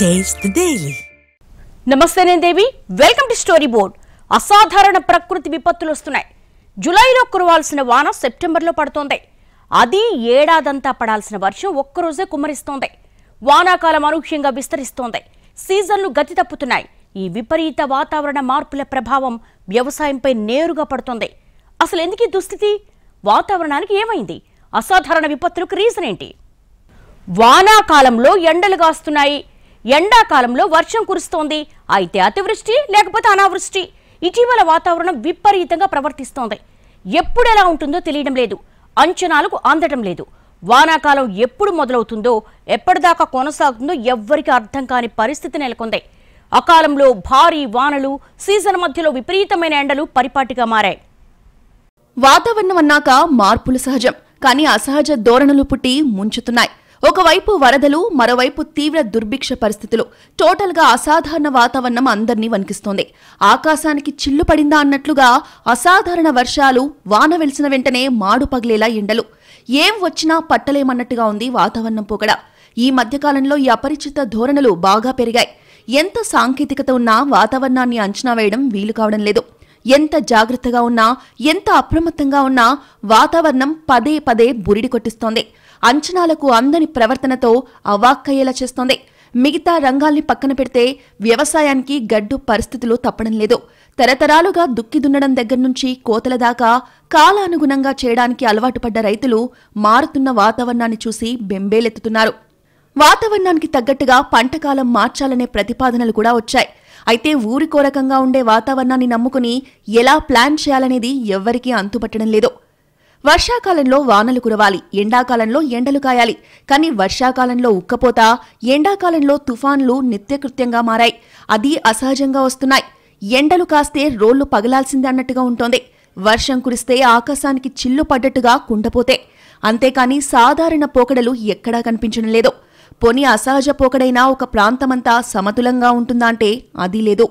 taste daily నమస్తే నేను Devi welcome to story board అసాధారణ ప్రకృతి విపత్తులు వస్తున్నాయి జూలైలో కురవాల్సిన వాన సెప్టెంబర్లో పడుతోంది అది ఏడాదంతా పడాల్సిన వర్షం ఒక్కరోజే కుమ్మరిస్తోంది వానాకాలం అనూహ్యంగా విస్తరిస్తోంది సీజన్లు గతి తప్పుతున్నాయి ఈ విపరీత వాతావరణ మార్పుల ప్రభావం వ్యవసాయంపై నేరుగా పడుతోంది అసలు ఎందుకు దుస్థితి వాతావరణానికి ఏమైంది అసాధారణ విపత్తులకు రీజన్ ఏంటి వానాకాలంలో ఎండలు కాస్తున్నాయి ఎండాకాలంలో వర్షం కురుస్తోంది అయితే అతివృష్టి లేకపోతే అనావృష్టి ఇటీవల వాతావరణం విపరీతంగా ప్రవర్తిస్తోంది ఎప్పుడు ఎలా ఉంటుందో తెలియడం లేదు అంచనాలకు అందడం లేదు వానాకాలం ఎప్పుడు మొదలవుతుందో ఎప్పటిదాకా కొనసాగుతుందో ఎవ్వరికి అర్థం కాని పరిస్థితి నెలకొంది అకాలంలో భారీ వానలు సీజన్ మధ్యలో విపరీతమైన ఎండలు పరిపాటిగా మారాయి వాతావరణం అన్నాక మార్పులు సహజం కానీ అసహజ ధోరణులు పుట్టి ముంచుతున్నాయి ఒకవైపు వరదలు మరోవైపు తీవ్ర దుర్భిక్ష పరిస్థితులు టోటల్గా అసాధారణ వాతావరణం అందరినీ వణికిస్తోంది ఆకాశానికి చిల్లు పడిందా అన్నట్లుగా అసాధారణ వర్షాలు వాన వెలిసిన వెంటనే మాడు పగిలేలా ఎండలు ఏం వచ్చినా పట్టలేమన్నట్టుగా ఉంది వాతావరణం పొగడ ఈ మధ్యకాలంలో ఈ అపరిచిత ధోరణులు బాగా పెరిగాయి ఎంత సాంకేతికత ఉన్నా వాతావరణాన్ని అంచనా వేయడం వీలు కావడం లేదు ఎంత జాగ్రత్తగా ఉన్నా ఎంత అప్రమత్తంగా ఉన్నా వాతావరణం పదే పదే బురిడి కొట్టిస్తోంది అంచనాలకు అందని ప్రవర్తనతో అవాక్కయ్యేలా చేస్తోంది మిగతా రంగాల్ని పక్కన పెడితే వ్యవసాయానికి గడ్డు పరిస్థితులు తప్పడం లేదు తరతరాలుగా దుక్కి దున్నడం దగ్గర నుంచి కోతల దాకా కాలానుగుణంగా చేయడానికి అలవాటు పడ్డ రైతులు మారుతున్న వాతావరణాన్ని చూసి బెంబేలెత్తుతున్నారు వాతావరణానికి తగ్గట్టుగా పంటకాలం మార్చాలనే ప్రతిపాదనలు కూడా వచ్చాయి అయితే ఊరికోరకంగా ఉండే వాతావరణాన్ని నమ్ముకుని ఎలా ప్లాన్ చేయాలనేది ఎవ్వరికీ అంతుపట్టడం లేదు వర్షాకాలంలో వానలు కురవాలి ఎండాకాలంలో ఎండలు కాయాలి కానీ వర్షాకాలంలో ఉక్కపోత ఎండాకాలంలో తుఫాన్లు నిత్యకృత్యంగా మారాయి అది అసహజంగా వస్తున్నాయి ఎండలు కాస్తే రోళ్లు పగలాల్సిందే అన్నట్టుగా ఉంటోంది వర్షం కురిస్తే ఆకాశానికి చిల్లు పడ్డట్టుగా కుండపోతే అంతేకాని సాధారణ పోకడలు ఎక్కడా కనిపించడం లేదు పొని అసహజ పోకడైనా ఒక ప్రాంతమంతా సమతులంగా ఉంటుందా అంటే అది లేదు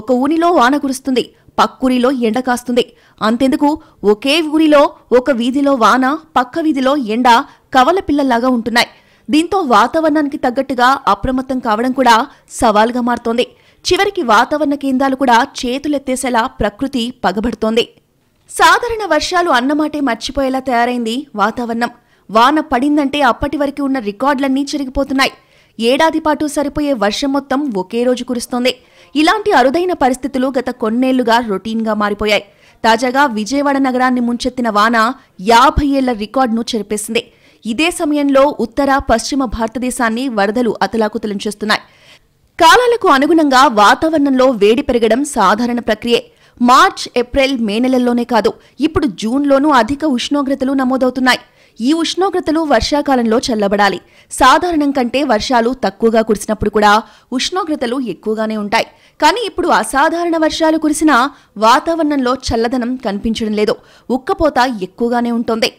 ఒక ఊనిలో వాన కురుస్తుంది పక్కూరిలో ఎండ కాస్తుంది అంతెందుకు ఒకే ఊరిలో ఒక వీధిలో వాన పక్క వీధిలో ఎండ కవల పిల్లల్లాగా ఉంటున్నాయి దీంతో వాతావరణానికి తగ్గట్టుగా అప్రమత్తం కావడం కూడా సవాల్గా మారుతోంది చివరికి వాతావరణ కేంద్రాలు కూడా చేతులెత్తేసేలా ప్రకృతి పగబడుతోంది సాధారణ వర్షాలు అన్నమాటే మర్చిపోయేలా తయారైంది వాతావరణం వాన పడిందంటే అప్పటి వరకు ఉన్న రికార్డులన్నీ చెరిగిపోతున్నాయి ఏడాది పాటు సరిపోయే వర్షం మొత్తం ఒకే రోజు కురుస్తోంది ఇలాంటి అరుదైన పరిస్థితులు గత కొన్నేళ్లుగా రొటీన్గా మారిపోయాయి తాజాగా విజయవాడ నగరాన్ని ముంచెత్తిన వాన యాభై ఏళ్ల రికార్డును చెరిపేసింది ఇదే సమయంలో ఉత్తర పశ్చిమ భారతదేశాన్ని వరదలు అతలాకుతలం చేస్తున్నాయి కాలాలకు అనుగుణంగా వాతావరణంలో వేడి పెరగడం సాధారణ ప్రక్రియ మార్చ్ ఏప్రిల్ మే నెలల్లోనే కాదు ఇప్పుడు జూన్లోనూ అధిక ఉష్ణోగ్రతలు నమోదవుతున్నాయి ఈ ఉష్ణోగ్రతలు వర్షాకాలంలో చల్లబడాలి సాధారణం కంటే వర్షాలు తక్కువగా కురిసినప్పుడు కూడా ఉష్ణోగ్రతలు ఎక్కువగానే ఉంటాయి కానీ ఇప్పుడు అసాధారణ వర్షాలు కురిసినా వాతావరణంలో చల్లదనం కనిపించడం లేదు ఉక్కపోత ఎక్కువగానే ఉంటుంది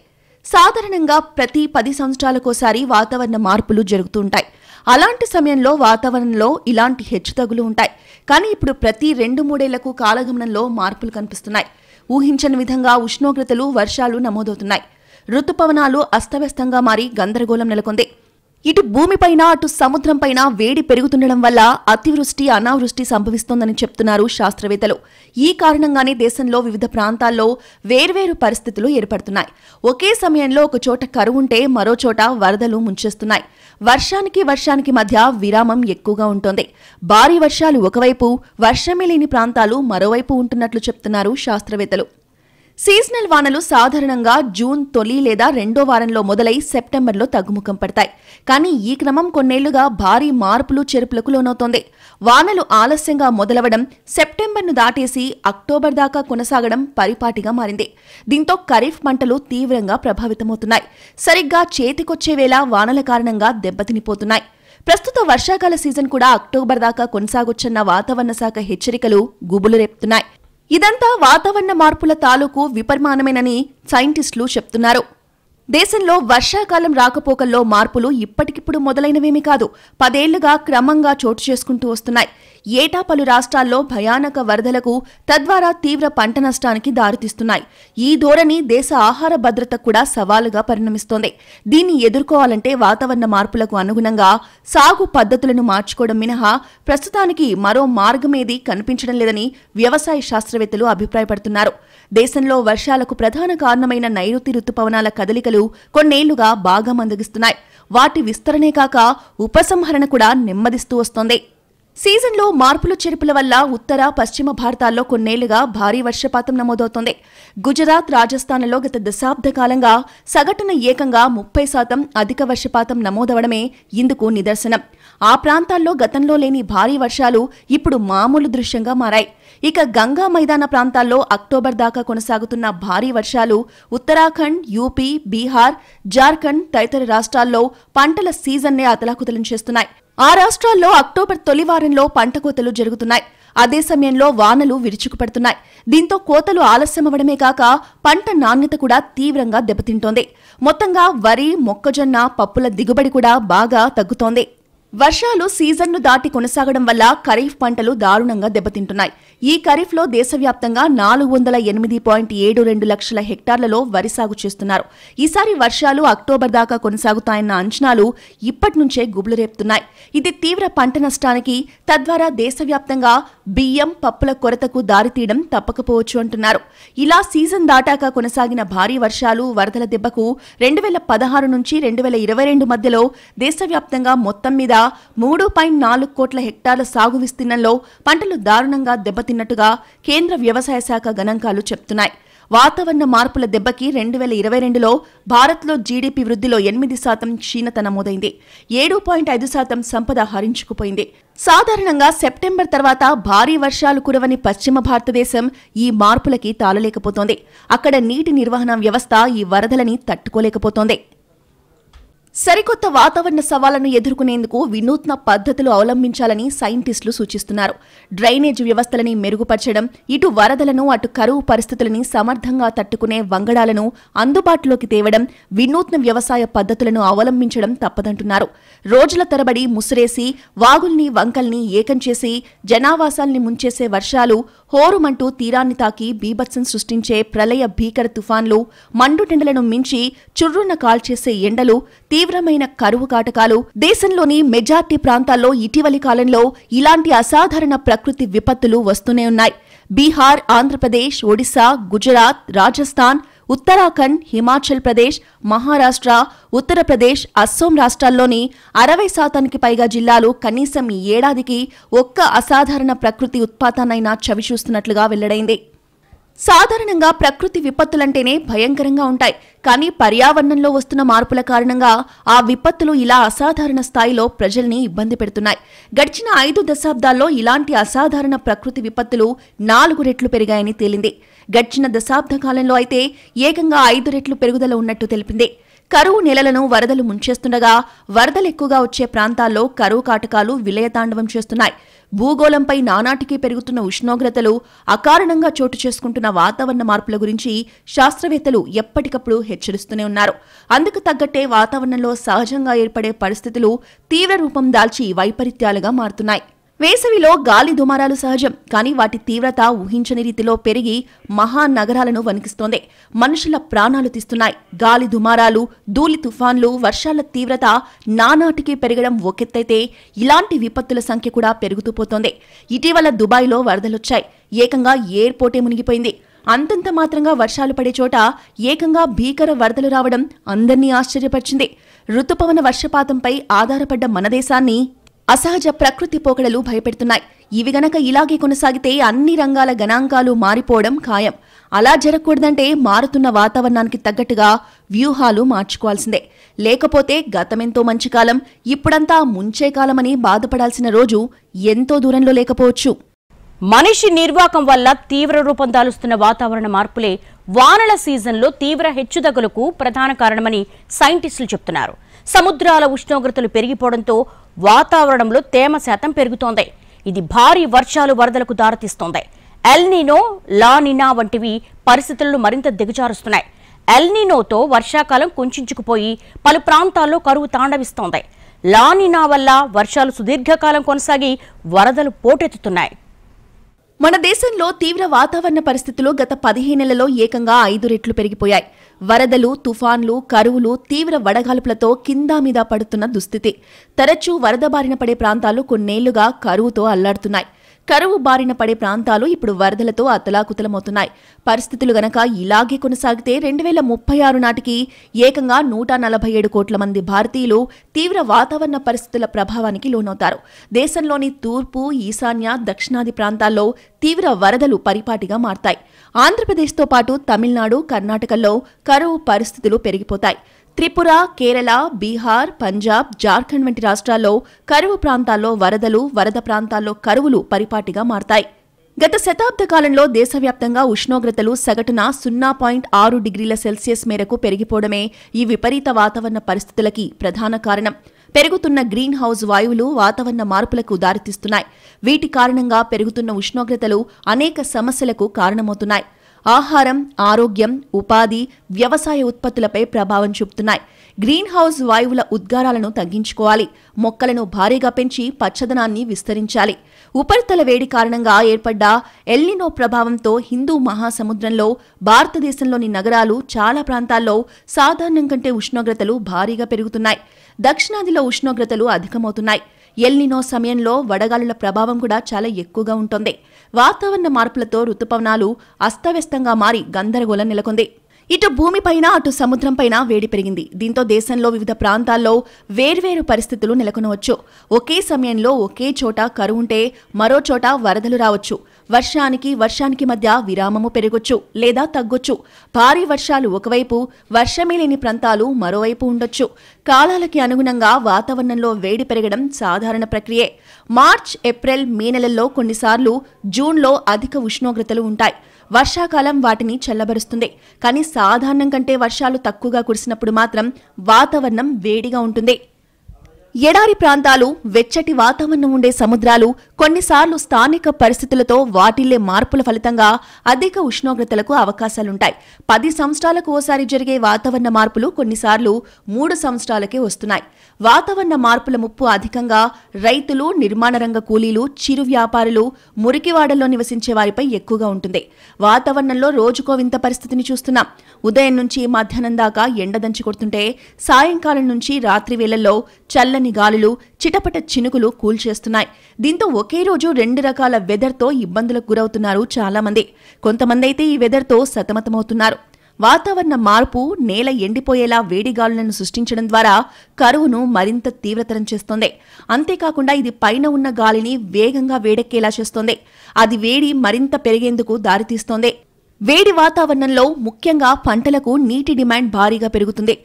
సాధారణంగా ప్రతి పది సంవత్సరాలకోసారి వాతావరణ మార్పులు జరుగుతూ ఉంటాయి అలాంటి సమయంలో వాతావరణంలో ఇలాంటి హెచ్చుతగులు ఉంటాయి కానీ ఇప్పుడు ప్రతి రెండు మూడేళ్లకు కాలగమనంలో మార్పులు కనిపిస్తున్నాయి ఊహించని విధంగా ఉష్ణోగ్రతలు వర్షాలు నమోదవుతున్నాయి ఋతుపవనాలు అస్తవ్యస్తంగా మారి గందరగోళం నెలకొంది ఇటు భూమిపైన అటు సముద్రంపైన వేడి పెరుగుతుండడం వల్ల అతివృష్టి అనావృష్టి సంభవిస్తోందని చెప్తున్నారు శాస్త్రవేత్తలు ఈ కారణంగానే దేశంలో వివిధ ప్రాంతాల్లో వేర్వేరు పరిస్థితులు ఏర్పడుతున్నాయి ఒకే సమయంలో ఒక చోట కరువుంటే మరో చోట వరదలు ముంచేస్తున్నాయి వర్షానికి వర్షానికి మధ్య విరామం ఎక్కువగా ఉంటుంది భారీ వర్షాలు ఒకవైపు వర్షమే లేని ప్రాంతాలు మరోవైపు ఉంటున్నట్లు చెప్తున్నారు శాస్త్రవేత్తలు సీజనల్ వానలు సాధారణంగా జూన్ తొలి లేదా రెండో వారంలో మొదలై సెప్టెంబర్లో తగ్గుముఖం పడతాయి కానీ ఈ క్రమం కొన్నేళ్లుగా భారీ మార్పులు చెరుపులకు లోనవుతోంది వానలు ఆలస్యంగా మొదలవడం సెప్టెంబర్ను దాటేసి అక్టోబర్ దాకా కొనసాగడం పరిపాటిగా మారింది దీంతో ఖరీఫ్ పంటలు తీవ్రంగా ప్రభావితమవుతున్నాయి సరిగ్గా చేతికొచ్చే వేళ వానల కారణంగా దెబ్బతినిపోతున్నాయి ప్రస్తుత వర్షాకాల సీజన్ కూడా అక్టోబర్ దాకా కొనసాగొచ్చన్న వాతావరణ శాఖ హెచ్చరికలు గుబులు రేపుతున్నాయి ఇదంతా వాతావరణ మార్పుల తాలూకు విపర్మానమేనని సైంటిస్టులు చెప్తున్నారు దేశంలో వర్షాకాలం రాకపోకల్లో మార్పులు ఇప్పటికిప్పుడు మొదలైనవేమీ కాదు పదేళ్లుగా క్రమంగా చోటు చేసుకుంటూ వస్తున్నాయి ఏటా పలు రాష్ట్రాల్లో భయానక వరదలకు తద్వారా తీవ్ర పంట నష్టానికి దారితీస్తున్నాయి ఈ ధోరణి దేశ ఆహార భద్రత కూడా సవాలుగా పరిణమిస్తోంది దీన్ని ఎదుర్కోవాలంటే వాతావరణ మార్పులకు అనుగుణంగా సాగు పద్ధతులను మార్చుకోవడం మినహా ప్రస్తుతానికి మరో మార్గమేది కనిపించడం లేదని వ్యవసాయ శాస్త్రవేత్తలు అభిప్రాయపడుతున్నారు దేశంలో వర్షాలకు ప్రధాన కారణమైన నైరుతి రుతుపవనాల కదలికలు కొన్నేళ్లుగా బాగా మందగిస్తున్నాయి వాటి విస్తరణే కాక ఉపసంహరణ కూడా నెమ్మదిస్తూ వస్తోంది సీజన్లో మార్పులు చెరుపుల వల్ల ఉత్తర పశ్చిమ భారతాల్లో కొన్నేళ్లుగా భారీ వర్షపాతం నమోదవుతోంది గుజరాత్ రాజస్థాన్లో గత దశాబ్ద కాలంగా సగటున ఏకంగా ముప్పై శాతం అధిక వర్షపాతం నమోదవడమే ఇందుకు నిదర్శనం ఆ ప్రాంతాల్లో గతంలో లేని భారీ వర్షాలు ఇప్పుడు మామూలు దృశ్యంగా మారాయి ఇక గంగా మైదాన ప్రాంతాల్లో అక్టోబర్ దాకా కొనసాగుతున్న భారీ వర్షాలు ఉత్తరాఖండ్ యూపీ బీహార్ జార్ఖండ్ తదితర రాష్ట్రాల్లో పంటల సీజన్నే అతలాకుతలం చేస్తున్నాయి ఆ రాష్ట్రాల్లో అక్టోబర్ తొలి వారంలో పంట కోతలు జరుగుతున్నాయి అదే సమయంలో వానలు విరుచుకుపడుతున్నాయి దీంతో కోతలు ఆలస్యమవడమే కాక పంట నాణ్యత కూడా తీవ్రంగా దెబ్బతింటోంది మొత్తంగా వరి మొక్కజొన్న పప్పుల దిగుబడి కూడా బాగా తగ్గుతోంది వర్షాలు సీజన్ను దాటి కొనసాగడం వల్ల ఖరీఫ్ పంటలు దారుణంగా దెబ్బతింటున్నాయి ఈ ఖరీఫ్లో దేశవ్యాప్తంగా నాలుగు వందల ఎనిమిది పాయింట్ ఏడు రెండు లక్షల హెక్టార్లలో వరి సాగు చేస్తున్నారు ఈసారి వర్షాలు అక్టోబర్ దాకా కొనసాగుతాయన్న అంచనాలు ఇప్పటి నుంచే గుబులు రేపుతున్నాయి ఇది తీవ్ర పంట నష్టానికి తద్వారా దేశవ్యాప్తంగా బియ్యం పప్పుల కొరతకు దారితీయడం తప్పకపోవచ్చు అంటున్నారు ఇలా సీజన్ దాటాక కొనసాగిన భారీ వర్షాలు వరదల దెబ్బకు రెండు వేల పదహారు నుంచి రెండు వేల ఇరవై రెండు మధ్యలో దేశవ్యాప్తంగా మొత్తం మీద మూడు పాయింట్ నాలుగు కోట్ల హెక్టార్ల సాగు విస్తీర్ణంలో పంటలు దారుణంగా దెబ్బతి దెబ్బతిన్నట్టుగా కేంద్ర వ్యవసాయ శాఖ గణాంకాలు చెప్తున్నాయి వాతావరణ మార్పుల దెబ్బకి రెండు వేల ఇరవై రెండులో భారత్లో జీడీపీ వృద్ధిలో ఎనిమిది శాతం క్షీణత నమోదైంది ఏడు పాయింట్ ఐదు శాతం సంపద హరించుకుపోయింది సాధారణంగా సెప్టెంబర్ తర్వాత భారీ వర్షాలు కురవని పశ్చిమ భారతదేశం ఈ మార్పులకి తాళలేకపోతోంది అక్కడ నీటి నిర్వహణ వ్యవస్థ ఈ వరదలని తట్టుకోలేకపోతోంది సరికొత్త వాతావరణ సవాళ్లను ఎదుర్కొనేందుకు వినూత్న పద్ధతులు అవలంబించాలని సైంటిస్టులు సూచిస్తున్నారు డ్రైనేజ్ వ్యవస్థలని మెరుగుపరచడం ఇటు వరదలను అటు కరువు పరిస్థితులని సమర్థంగా తట్టుకునే వంగడాలను అందుబాటులోకి తేవడం వినూత్న వ్యవసాయ పద్ధతులను అవలంబించడం తప్పదంటున్నారు రోజుల తరబడి ముసిరేసి వాగుల్ని వంకల్ని ఏకం చేసి జనావాసాల్ని ముంచేసే వర్షాలు హోరుమంటూ తీరాన్ని తాకి బీభత్సం సృష్టించే ప్రళయ భీకర తుఫాన్లు మండుటెండలను మించి చుర్రున కాల్చేసే ఎండలు తీవ్రమైన కరువు కాటకాలు దేశంలోని మెజార్టీ ప్రాంతాల్లో ఇటీవలి కాలంలో ఇలాంటి అసాధారణ ప్రకృతి విపత్తులు వస్తూనే ఉన్నాయి బీహార్ ఆంధ్రప్రదేశ్ ఒడిశా గుజరాత్ రాజస్థాన్ ఉత్తరాఖండ్ హిమాచల్ ప్రదేశ్ మహారాష్ట్ర ఉత్తరప్రదేశ్ అస్సోం రాష్ట్రాల్లోని అరవై శాతానికి పైగా జిల్లాలు కనీసం ఈ ఏడాదికి ఒక్క అసాధారణ ప్రకృతి ఉత్పాతానైనా చవిచూస్తున్నట్లుగా వెల్లడైంది సాధారణంగా ప్రకృతి విపత్తులంటేనే భయంకరంగా ఉంటాయి కానీ పర్యావరణంలో వస్తున్న మార్పుల కారణంగా ఆ విపత్తులు ఇలా అసాధారణ స్థాయిలో ప్రజల్ని ఇబ్బంది పెడుతున్నాయి గడిచిన ఐదు దశాబ్దాల్లో ఇలాంటి అసాధారణ ప్రకృతి విపత్తులు నాలుగు రెట్లు పెరిగాయని తేలింది గడిచిన దశాబ్ద కాలంలో అయితే ఏకంగా ఐదు రెట్లు పెరుగుదల ఉన్నట్టు తెలిపింది కరువు నెలలను వరదలు ముంచేస్తుండగా వరదలు ఎక్కువగా వచ్చే ప్రాంతాల్లో కరువు కాటకాలు విలయతాండవం చేస్తున్నాయి భూగోళంపై నానాటికీ పెరుగుతున్న ఉష్ణోగ్రతలు అకారణంగా చోటు చేసుకుంటున్న వాతావరణ మార్పుల గురించి శాస్త్రవేత్తలు ఎప్పటికప్పుడు హెచ్చరిస్తూనే ఉన్నారు అందుకు తగ్గట్టే వాతావరణంలో సహజంగా ఏర్పడే పరిస్థితులు తీవ్ర రూపం దాల్చి వైపరీత్యాలుగా మారుతున్నాయి వేసవిలో గాలి దుమారాలు సహజం కానీ వాటి తీవ్రత ఊహించని రీతిలో పెరిగి మహానగరాలను వణికిస్తోంది మనుషుల ప్రాణాలు తీస్తున్నాయి గాలి దుమారాలు ధూళి తుఫాన్లు వర్షాల తీవ్రత నానాటికి పెరగడం ఒకెత్తైతే ఇలాంటి విపత్తుల సంఖ్య కూడా పెరుగుతూ పోతోంది ఇటీవల దుబాయ్లో వరదలొచ్చాయి ఏకంగా ఎయిర్పోర్టే మునిగిపోయింది అంతంత మాత్రంగా వర్షాలు పడే చోట ఏకంగా భీకర వరదలు రావడం అందర్నీ ఆశ్చర్యపరిచింది ఋతుపవన వర్షపాతంపై ఆధారపడ్డ మన దేశాన్ని అసహజ ప్రకృతి పోకడలు భయపెడుతున్నాయి ఇవి గనక ఇలాగే కొనసాగితే అన్ని రంగాల గణాంకాలు మారిపోవడం ఖాయం అలా జరగకూడదంటే మారుతున్న వాతావరణానికి తగ్గట్టుగా వ్యూహాలు మార్చుకోవాల్సిందే లేకపోతే గతమెంతో మంచి కాలం ఇప్పుడంతా ముంచే కాలమని బాధపడాల్సిన రోజు ఎంతో దూరంలో లేకపోవచ్చు మనిషి నిర్వాకం వల్ల తీవ్ర రూపం దాలుస్తున్న వాతావరణ మార్పులే వానల సీజన్లో తీవ్ర హెచ్చుదగ్గులకు ప్రధాన కారణమని సైంటిస్టులు చెబుతున్నారు సముద్రాల ఉష్ణోగ్రతలు పెరిగిపోవడంతో వాతావరణంలో తేమ శాతం పెరుగుతోంది ఇది భారీ వర్షాలు వరదలకు దారితీస్తోంది ఎల్నినో లానినా వంటివి పరిస్థితులను మరింత దిగజారుస్తున్నాయి ఎల్నినోతో వర్షాకాలం కుంచుకుపోయి పలు ప్రాంతాల్లో కరువు తాండవిస్తోంది లానినా వల్ల వర్షాలు సుదీర్ఘకాలం కొనసాగి వరదలు పోటెత్తుతున్నాయి మన దేశంలో తీవ్ర వాతావరణ పరిస్థితులు గత పదిహేనేళ్లలో ఏకంగా ఐదు రెట్లు పెరిగిపోయాయి వరదలు తుఫాన్లు కరువులు తీవ్ర వడగాల్పులతో కింద మీద పడుతున్న దుస్థితి తరచూ వరద బారిన పడే ప్రాంతాలు కొన్నేళ్లుగా కరువుతో అల్లాడుతున్నాయి కరువు బారిన పడే ప్రాంతాలు ఇప్పుడు వరదలతో అతలాకుతలమవుతున్నాయి పరిస్థితులు గనక ఇలాగే కొనసాగితే రెండు వేల ముప్పై ఆరు నాటికి ఏకంగా నూట నలభై ఏడు కోట్ల మంది భారతీయులు తీవ్ర వాతావరణ పరిస్థితుల ప్రభావానికి లోనవుతారు దేశంలోని తూర్పు ఈశాన్య దక్షిణాది ప్రాంతాల్లో తీవ్ర వరదలు పరిపాటిగా మారతాయి ఆంధ్రప్రదేశ్తో పాటు తమిళనాడు కర్ణాటకల్లో కరువు పరిస్థితులు పెరిగిపోతాయి త్రిపుర కేరళ బీహార్ పంజాబ్ జార్ఖండ్ వంటి రాష్ట్రాల్లో కరువు ప్రాంతాల్లో వరదలు వరద ప్రాంతాల్లో కరువులు పరిపాటిగా మారతాయి గత శతాబ్ద కాలంలో దేశవ్యాప్తంగా ఉష్ణోగ్రతలు సగటున సున్నా పాయింట్ ఆరు డిగ్రీల సెల్సియస్ మేరకు పెరిగిపోవడమే ఈ విపరీత వాతావరణ పరిస్థితులకి ప్రధాన కారణం పెరుగుతున్న గ్రీన్ హౌస్ వాయువులు వాతావరణ మార్పులకు దారితీస్తున్నాయి వీటి కారణంగా పెరుగుతున్న ఉష్ణోగ్రతలు అనేక సమస్యలకు కారణమవుతున్నాయి ఆహారం ఆరోగ్యం ఉపాధి వ్యవసాయ ఉత్పత్తులపై ప్రభావం చూపుతున్నాయి గ్రీన్ హౌస్ వాయువుల ఉద్గారాలను తగ్గించుకోవాలి మొక్కలను భారీగా పెంచి పచ్చదనాన్ని విస్తరించాలి ఉపరితల వేడి కారణంగా ఏర్పడ్డ ఎల్లినో ప్రభావంతో హిందూ మహాసముద్రంలో భారతదేశంలోని నగరాలు చాలా ప్రాంతాల్లో సాధారణం కంటే ఉష్ణోగ్రతలు భారీగా పెరుగుతున్నాయి దక్షిణాదిలో ఉష్ణోగ్రతలు అధికమవుతున్నాయి ఎల్లినో సమయంలో వడగాలుల ప్రభావం కూడా చాలా ఎక్కువగా ఉంటుంది వాతావరణ మార్పులతో రుతుపవనాలు అస్తవ్యస్తంగా మారి గందరగోళం నెలకొంది ఇటు భూమిపైన అటు సముద్రంపైన వేడి పెరిగింది దీంతో దేశంలో వివిధ ప్రాంతాల్లో వేర్వేరు పరిస్థితులు నెలకొనవచ్చు ఒకే సమయంలో ఒకే చోట కరువుంటే మరో చోట వరదలు రావచ్చు వర్షానికి వర్షానికి మధ్య విరామము పెరగొచ్చు లేదా తగ్గొచ్చు భారీ వర్షాలు ఒకవైపు వర్షమే లేని ప్రాంతాలు మరోవైపు ఉండొచ్చు కాలాలకి అనుగుణంగా వాతావరణంలో వేడి పెరగడం సాధారణ ప్రక్రియే మార్చ్ ఏప్రిల్ మే నెలల్లో కొన్నిసార్లు జూన్లో అధిక ఉష్ణోగ్రతలు ఉంటాయి వర్షాకాలం వాటిని చల్లబరుస్తుంది కానీ సాధారణం కంటే వర్షాలు తక్కువగా కురిసినప్పుడు మాత్రం వాతావరణం వేడిగా ఉంటుంది ఎడారి ప్రాంతాలు వెచ్చటి వాతావరణం ఉండే సముద్రాలు కొన్నిసార్లు స్థానిక పరిస్థితులతో వాటిల్లే మార్పుల ఫలితంగా అధిక ఉష్ణోగ్రతలకు అవకాశాలుంటాయి పది సంవత్సరాలకు ఓసారి జరిగే వాతావరణ మార్పులు కొన్నిసార్లు మూడు సంవత్సరాలకే వస్తున్నాయి వాతావరణ మార్పుల ముప్పు అధికంగా రైతులు నిర్మాణ రంగ కూలీలు చిరు వ్యాపారులు మురికివాడల్లో నివసించే వారిపై ఎక్కువగా ఉంటుంది వాతావరణంలో రోజుకో వింత పరిస్థితిని చూస్తున్నాం ఉదయం నుంచి మధ్యాహ్నం దాకా ఎండ దంచి కొడుతుంటే సాయంకాలం నుంచి రాత్రి వేళల్లో చల్లని చల్లని గాలులు చిటపట చినుకులు కూల్చేస్తున్నాయి దీంతో ఒకే రోజు రెండు రకాల వెదర్తో ఇబ్బందులకు గురవుతున్నారు చాలామంది కొంతమంది అయితే ఈ వెదర్తో సతమతమవుతున్నారు వాతావరణ మార్పు నేల ఎండిపోయేలా వేడిగాలులను సృష్టించడం ద్వారా కరువును మరింత తీవ్రతరం చేస్తోంది అంతేకాకుండా ఇది పైన ఉన్న గాలిని వేగంగా వేడెక్కేలా చేస్తోంది అది వేడి మరింత పెరిగేందుకు దారితీస్తోంది వేడి వాతావరణంలో ముఖ్యంగా పంటలకు నీటి డిమాండ్ భారీగా పెరుగుతుంది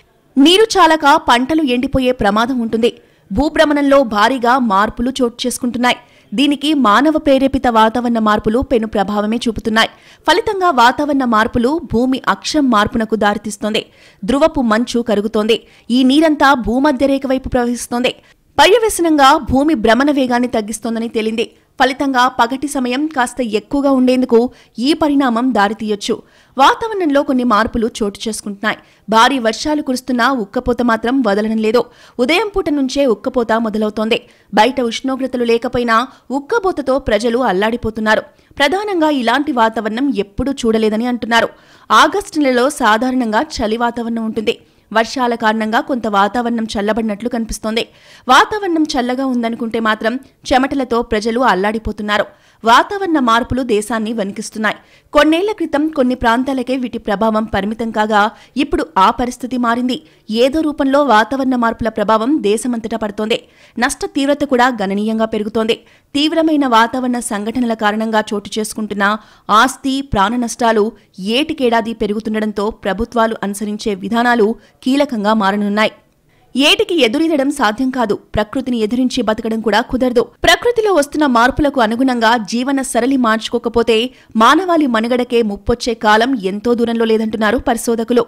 నీరు చాలక పంటలు ఎండిపోయే ప్రమాదం ఉంటుంది భూభ్రమణంలో భారీగా మార్పులు చోటు చేసుకుంటున్నాయి దీనికి మానవ ప్రేరేపిత వాతావరణ మార్పులు పెను ప్రభావమే చూపుతున్నాయి ఫలితంగా వాతావరణ మార్పులు భూమి అక్షం మార్పునకు దారితీస్తోంది ధ్రువపు మంచు కరుగుతోంది ఈ నీరంతా భూమధ్యరేఖ వైపు ప్రవహిస్తోంది పర్యవసనంగా భూమి భ్రమణ వేగాన్ని తగ్గిస్తోందని తేలింది ఫలితంగా పగటి సమయం కాస్త ఎక్కువగా ఉండేందుకు ఈ పరిణామం దారితీయొచ్చు వాతావరణంలో కొన్ని మార్పులు చోటు చేసుకుంటున్నాయి భారీ వర్షాలు కురుస్తున్నా ఉక్కపోత మాత్రం వదలడం లేదు ఉదయం పూట నుంచే ఉక్కపోత మొదలవుతోంది బయట ఉష్ణోగ్రతలు లేకపోయినా ఉక్కపోతతో ప్రజలు అల్లాడిపోతున్నారు ప్రధానంగా ఇలాంటి వాతావరణం ఎప్పుడూ చూడలేదని అంటున్నారు ఆగస్టు నెలలో సాధారణంగా చలి వాతావరణం ఉంటుంది వర్షాల కారణంగా కొంత వాతావరణం చల్లబడినట్లు కనిపిస్తోంది వాతావరణం చల్లగా ఉందనుకుంటే మాత్రం చెమటలతో ప్రజలు అల్లాడిపోతున్నారు వాతావరణ మార్పులు దేశాన్ని వణికిస్తున్నాయి కొన్నేళ్ల క్రితం కొన్ని ప్రాంతాలకే వీటి ప్రభావం పరిమితం కాగా ఇప్పుడు ఆ పరిస్థితి మారింది ఏదో రూపంలో వాతావరణ మార్పుల ప్రభావం దేశమంతటా పడుతోంది నష్ట తీవ్రత కూడా గణనీయంగా పెరుగుతోంది తీవ్రమైన వాతావరణ సంఘటనల కారణంగా చోటు చేసుకుంటున్న ఆస్తి ప్రాణ నష్టాలు ఏటికేడాది పెరుగుతుండటంతో ప్రభుత్వాలు అనుసరించే విధానాలు కీలకంగా మారనున్నాయి ఏటికి ఎదురీదడం సాధ్యం కాదు ప్రకృతిని ఎదురించి బతకడం కూడా కుదరదు ప్రకృతిలో వస్తున్న మార్పులకు అనుగుణంగా జీవన సరళి మార్చుకోకపోతే మానవాళి మనుగడకే ముప్పొచ్చే కాలం ఎంతో దూరంలో లేదంటున్నారు పరిశోధకులు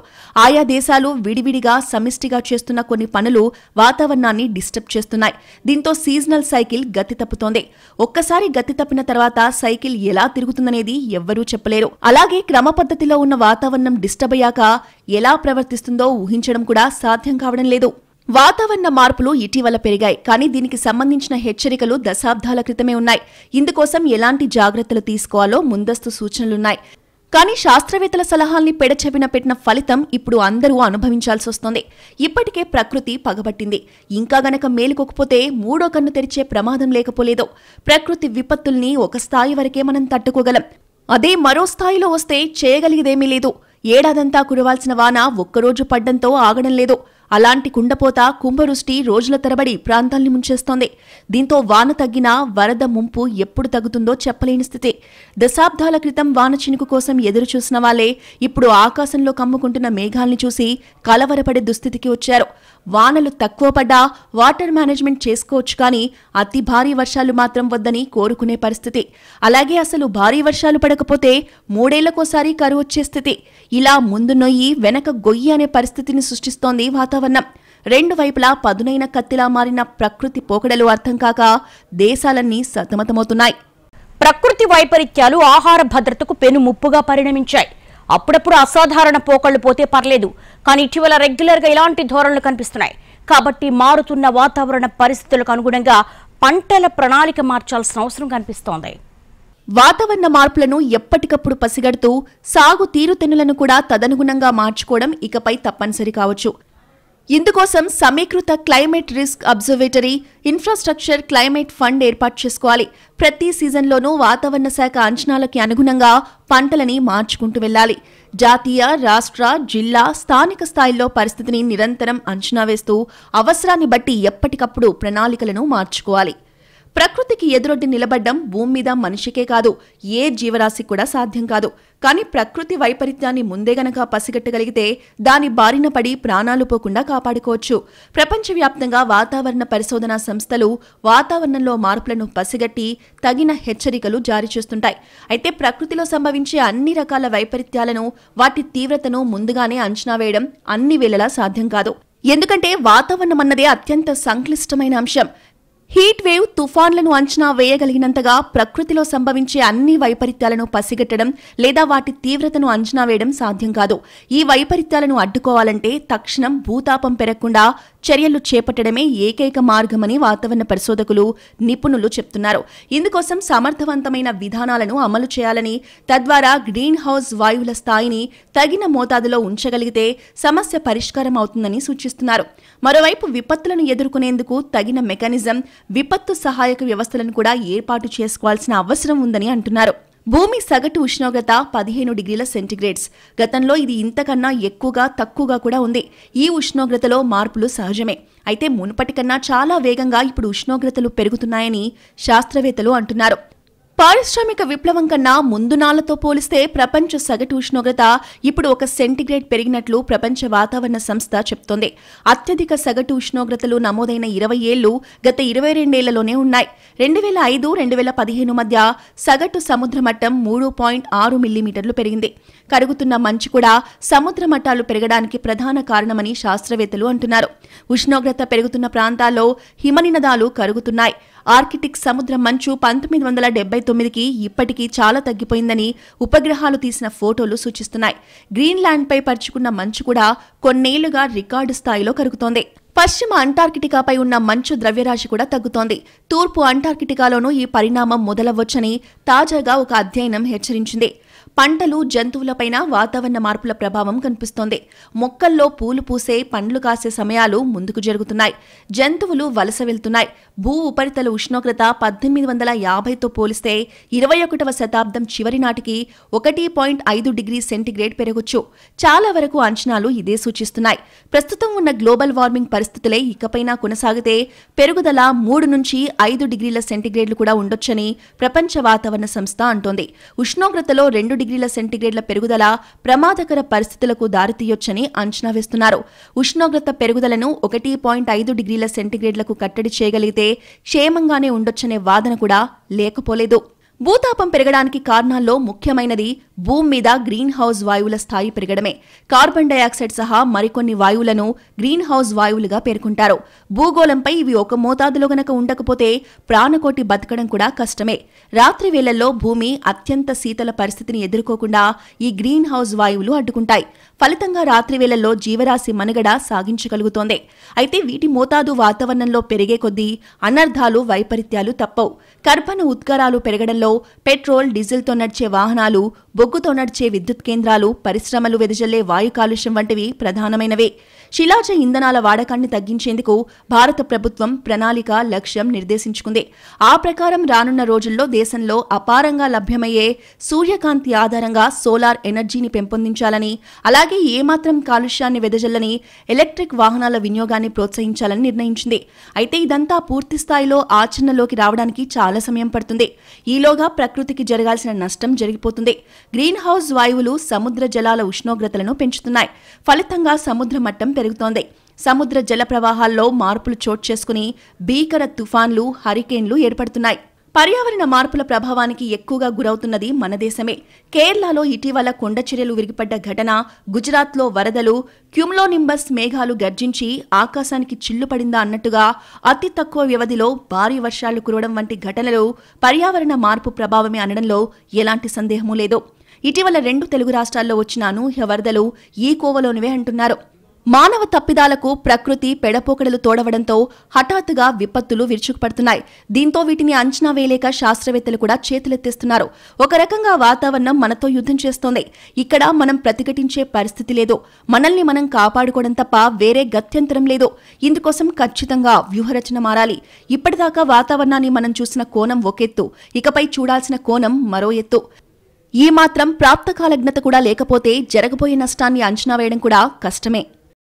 ఆయా దేశాలు విడివిడిగా సమిష్టిగా చేస్తున్న కొన్ని పనులు వాతావరణాన్ని డిస్టర్బ్ చేస్తున్నాయి దీంతో సీజనల్ సైకిల్ గతి తప్పుతోంది ఒక్కసారి గతి తప్పిన తర్వాత సైకిల్ ఎలా తిరుగుతుందనేది ఎవ్వరూ చెప్పలేరు అలాగే క్రమ పద్ధతిలో ఉన్న వాతావరణం డిస్టర్బ్ అయ్యాక ఎలా ప్రవర్తిస్తుందో ఊహించడం కూడా సాధ్యం కావడం లేదు వాతావరణ మార్పులు ఇటీవల పెరిగాయి కానీ దీనికి సంబంధించిన హెచ్చరికలు దశాబ్దాల క్రితమే ఉన్నాయి ఇందుకోసం ఎలాంటి జాగ్రత్తలు తీసుకోవాలో ముందస్తు సూచనలున్నాయి కానీ శాస్త్రవేత్తల సలహాల్ని పెడచెవిన పెట్టిన ఫలితం ఇప్పుడు అందరూ అనుభవించాల్సి వస్తోంది ఇప్పటికే ప్రకృతి పగబట్టింది ఇంకా గనక మేలుకోకపోతే మూడో కన్ను తెరిచే ప్రమాదం లేకపోలేదో ప్రకృతి విపత్తుల్ని ఒక స్థాయి వరకే మనం తట్టుకోగలం అదే మరో స్థాయిలో వస్తే చేయగలిగేదేమీ లేదు ఏడాదంతా కురవాల్సిన వాన ఒక్కరోజు పడ్డంతో ఆగడం లేదు అలాంటి కుండపోత కుంభవృష్టి రోజుల తరబడి ప్రాంతాల్ని ముంచేస్తోంది దీంతో వాన తగ్గినా వరద ముంపు ఎప్పుడు తగ్గుతుందో చెప్పలేని స్థితి దశాబ్దాల క్రితం వాన చినుకు కోసం ఎదురుచూసిన వాళ్లే ఇప్పుడు ఆకాశంలో కమ్ముకుంటున్న మేఘాల్ని చూసి కలవరపడే దుస్థితికి వచ్చారు వానలు తక్కువ పడ్డా వాటర్ మేనేజ్మెంట్ చేసుకోవచ్చు కానీ అతి భారీ వర్షాలు మాత్రం వద్దని కోరుకునే పరిస్థితి అలాగే అసలు భారీ వర్షాలు పడకపోతే మూడేళ్లకోసారి కరువొచ్చే స్థితి ఇలా ముందు నొయ్యి వెనక గొయ్యి అనే పరిస్థితిని సృష్టిస్తోంది వాతావరణం వాతావరణం రెండు వైపులా పదునైన కత్తిలా మారిన ప్రకృతి పోకడలు అర్థం కాక దేశాలన్నీ సతమతమవుతున్నాయి ప్రకృతి వైపరీత్యాలు ఆహార భద్రతకు పెను ముప్పుగా పరిణమించాయి అప్పుడప్పుడు అసాధారణ పోకళ్లు పోతే పర్లేదు కానీ ఇటీవల రెగ్యులర్ గా ఇలాంటి ధోరణులు కనిపిస్తున్నాయి కాబట్టి మారుతున్న వాతావరణ పరిస్థితులకు అనుగుణంగా పంటల ప్రణాళిక మార్చాల్సిన అవసరం కనిపిస్తోంది వాతావరణ మార్పులను ఎప్పటికప్పుడు పసిగడుతూ సాగు తీరుతెన్నులను కూడా తదనుగుణంగా మార్చుకోవడం ఇకపై తప్పనిసరి కావచ్చు ఇందుకోసం సమీకృత climate risk observatory infrastructure climate fund ఏర్పాటు చేసుకోవాలి ప్రతి సీజన్లోనూ వాతావరణ శాఖ అంచనాలకి అనుగుణంగా పంటలని మార్చుకుంటూ వెళ్ళాలి జాతీయ రాష్ట్ర జిల్లా స్థానిక స్థాయిల్లో పరిస్థితిని నిరంతరం అంచనా వేస్తూ అవసరాన్ని బట్టి ఎప్పటికప్పుడు ప్రణాళికలను మార్చుకోవాలి ప్రకృతికి ఎదురొడ్డి నిలబడ్డం భూమి మీద మనిషికే కాదు ఏ జీవరాశి కూడా సాధ్యం కాదు కానీ ప్రకృతి వైపరీత్యాన్ని ముందే గనక పసిగట్టగలిగితే దాని బారిన పడి ప్రాణాలు పోకుండా కాపాడుకోవచ్చు ప్రపంచవ్యాప్తంగా వాతావరణ పరిశోధనా సంస్థలు వాతావరణంలో మార్పులను పసిగట్టి తగిన హెచ్చరికలు జారీ చేస్తుంటాయి అయితే ప్రకృతిలో సంభవించే అన్ని రకాల వైపరీత్యాలను వాటి తీవ్రతను ముందుగానే అంచనా వేయడం అన్ని వేళలా సాధ్యం కాదు ఎందుకంటే వాతావరణం అన్నదే అత్యంత సంక్లిష్టమైన అంశం హీట్ వేవ్ తుఫాన్లను అంచనా వేయగలిగినంతగా ప్రకృతిలో సంభవించే అన్ని వైపరీత్యాలను పసిగట్టడం లేదా వాటి తీవ్రతను అంచనా వేయడం సాధ్యం కాదు ఈ వైపరీత్యాలను అడ్డుకోవాలంటే తక్షణం భూతాపం పెరగకుండా చర్యలు చేపట్టడమే ఏకైక మార్గమని వాతావరణ పరిశోధకులు నిపుణులు చెప్తున్నారు ఇందుకోసం సమర్థవంతమైన విధానాలను అమలు చేయాలని తద్వారా గ్రీన్ హౌస్ వాయువుల స్థాయిని తగిన మోతాదులో ఉంచగలిగితే సమస్య పరిష్కారం అవుతుందని సూచిస్తున్నారు మరోవైపు విపత్తులను ఎదుర్కొనేందుకు తగిన మెకానిజం విపత్తు సహాయక వ్యవస్థలను కూడా ఏర్పాటు చేసుకోవాల్సిన అవసరం ఉందని అంటున్నారు భూమి సగటు ఉష్ణోగ్రత పదిహేను డిగ్రీల సెంటీగ్రేడ్స్ గతంలో ఇది ఇంతకన్నా ఎక్కువగా తక్కువగా కూడా ఉంది ఈ ఉష్ణోగ్రతలో మార్పులు సహజమే అయితే మునుపటి కన్నా చాలా వేగంగా ఇప్పుడు ఉష్ణోగ్రతలు పెరుగుతున్నాయని శాస్త్రవేత్తలు అంటున్నారు పారిశ్రామిక విప్లవం కన్నా ముందు నాళ్లతో పోలిస్తే ప్రపంచ సగటు ఉష్ణోగ్రత ఇప్పుడు ఒక సెంటిగ్రేడ్ పెరిగినట్లు ప్రపంచ వాతావరణ సంస్థ చెప్తోంది అత్యధిక సగటు ఉష్ణోగ్రతలు నమోదైన ఇరవై ఏళ్లు గత ఇరవై రెండేళ్లలోనే ఉన్నాయి రెండు వేల ఐదు రెండు వేల పదిహేను మధ్య సగటు సముద్ర మట్టం మూడు పాయింట్ ఆరు మిల్లీమీటర్లు పెరిగింది కరుగుతున్న మంచు కూడా సముద్ర మట్టాలు పెరగడానికి ప్రధాన కారణమని శాస్త్రవేత్తలు అంటున్నారు ఉష్ణోగ్రత పెరుగుతున్న ప్రాంతాల్లో హిమనినదాలు కరుగుతున్నాయి ఆర్కిటిక్ సముద్ర మంచు పంతొమ్మిది వందల తొమ్మిదికి ఇప్పటికీ చాలా తగ్గిపోయిందని ఉపగ్రహాలు తీసిన ఫోటోలు సూచిస్తున్నాయి గ్రీన్లాండ్పై పరుచుకున్న మంచు కూడా కొన్నేళ్లుగా రికార్డు స్థాయిలో కరుగుతోంది పశ్చిమ అంటార్కిటికాపై ఉన్న మంచు ద్రవ్యరాశి కూడా తగ్గుతోంది తూర్పు అంటార్కిటికాలోనూ ఈ పరిణామం మొదలవ్వచ్చని తాజాగా ఒక అధ్యయనం హెచ్చరించింది పంటలు జంతువులపైన వాతావరణ మార్పుల ప్రభావం కనిపిస్తోంది మొక్కల్లో పూలు పూసే పండ్లు కాసే సమయాలు ముందుకు జరుగుతున్నాయి జంతువులు వలస వెళ్తున్నాయి భూ ఉపరితల ఉష్ణోగ్రత పద్దెనిమిది వందల యాభైతో పోలిస్తే ఇరవై ఒకటవ శతాబ్దం చివరి నాటికి ఒకటి పాయింట్ ఐదు డిగ్రీ సెంటీగ్రేడ్ పెరగొచ్చు చాలా వరకు అంచనాలు ఇదే సూచిస్తున్నాయి ప్రస్తుతం ఉన్న గ్లోబల్ వార్మింగ్ పరిస్థితులే ఇకపైనా కొనసాగితే పెరుగుదల మూడు నుంచి ఐదు డిగ్రీల సెంటీగ్రేడ్లు కూడా ఉండొచ్చని ప్రపంచ వాతావరణ సంస్థ అంటోంది ఉష్ణోగ్రతలో రెండు డిగ్రీల సెంటీగ్రేడ్ల పెరుగుదల ప్రమాదకర పరిస్థితులకు దారితీయొచ్చని అంచనా వేస్తున్నారు ఉష్ణోగ్రత పెరుగుదలను ఒకటి పాయింట్ ఐదు డిగ్రీల సెంటీగ్రేడ్లకు కట్టడి చేయగలిగితే క్షేమంగానే ఉండొచ్చనే వాదన కూడా లేకపోలేదు భూతాపం పెరగడానికి కారణాల్లో ముఖ్యమైనది భూమి మీద గ్రీన్ హౌస్ వాయువుల స్థాయి పెరగడమే కార్బన్ డైఆక్సైడ్ సహా మరికొన్ని వాయువులను గ్రీన్ హౌస్ వాయువులుగా పేర్కొంటారు భూగోళంపై ఇవి ఒక మోతాదులో గనక ఉండకపోతే ప్రాణకోటి బతకడం కూడా కష్టమే రాత్రి వేళల్లో భూమి అత్యంత శీతల పరిస్థితిని ఎదుర్కోకుండా ఈ గ్రీన్ హౌస్ వాయువులు అడ్డుకుంటాయి ఫలితంగా రాత్రి వేళల్లో జీవరాశి మనుగడ సాగించగలుగుతోంది అయితే వీటి మోతాదు వాతావరణంలో పెరిగే కొద్దీ అనర్ధాలు వైపరీత్యాలు తప్పవు కర్బన ఉద్గారాలు పెరగడంలో పెట్రోల్ డీజిల్తో నడిచే వాహనాలు బొగ్గుతో నడిచే విద్యుత్ కేంద్రాలు పరిశ్రమలు వెదజల్లే వాయు కాలుష్యం వంటివి ప్రధానమైనవే శిలాజ ఇంధనాల వాడకాన్ని తగ్గించేందుకు భారత ప్రభుత్వం ప్రణాళిక లక్ష్యం నిర్దేశించుకుంది ఆ ప్రకారం రానున్న రోజుల్లో దేశంలో అపారంగా లభ్యమయ్యే సూర్యకాంతి ఆధారంగా సోలార్ ఎనర్జీని పెంపొందించాలని అలాగే ఏమాత్రం కాలుష్యాన్ని వెదజల్లని ఎలక్ట్రిక్ వాహనాల వినియోగాన్ని ప్రోత్సహించాలని నిర్ణయించింది అయితే ఇదంతా పూర్తి స్థాయిలో ఆచరణలోకి రావడానికి చాలా సమయం పడుతుంది ఈలోగా ప్రకృతికి జరగాల్సిన నష్టం జరిగిపోతుంది గ్రీన్ హౌస్ వాయువులు సముద్ర జలాల ఉష్ణోగ్రతలను పెంచుతున్నాయి ఫలితంగా సముద్ర మట్టం పెరుగుతోంది సముద్ర జల ప్రవాహాల్లో మార్పులు చోటు చేసుకుని భీకర తుఫాన్లు హరికేన్లు ఏర్పడుతున్నాయి పర్యావరణ మార్పుల ప్రభావానికి ఎక్కువగా గురవుతున్నది మన దేశమే కేరళలో ఇటీవల కొండచర్యలు విరిగిపడ్డ ఘటన గుజరాత్లో వరదలు క్యూమ్లోనింబస్ మేఘాలు గర్జించి ఆకాశానికి చిల్లుపడిందా అన్నట్టుగా అతి తక్కువ వ్యవధిలో భారీ వర్షాలు కురవడం వంటి ఘటనలు పర్యావరణ మార్పు ప్రభావమే అనడంలో ఎలాంటి సందేహమూ లేదు ఇటీవల రెండు తెలుగు రాష్ట్రాల్లో వచ్చిన అనూహ్య వరదలు ఈ కోవలోనివే అంటున్నారు మానవ తప్పిదాలకు ప్రకృతి పెడపోకడలు తోడవడంతో హఠాత్తుగా విపత్తులు విరుచుకుపడుతున్నాయి దీంతో వీటిని అంచనా వేయలేక శాస్త్రవేత్తలు కూడా చేతులెత్తేస్తున్నారు ఒక రకంగా వాతావరణం మనతో యుద్ధం చేస్తోంది ఇక్కడ మనం ప్రతిఘటించే పరిస్థితి లేదు మనల్ని మనం కాపాడుకోవడం తప్ప వేరే గత్యంతరం లేదు ఇందుకోసం ఖచ్చితంగా వ్యూహరచన మారాలి ఇప్పటిదాకా వాతావరణాన్ని మనం చూసిన కోణం ఒకెత్తు ఇకపై చూడాల్సిన కోణం మరో ఎత్తు ఈ మాత్రం ప్రాప్తకాలజ్ఞత కూడా లేకపోతే జరగబోయే నష్టాన్ని అంచనా వేయడం కూడా కష్టమే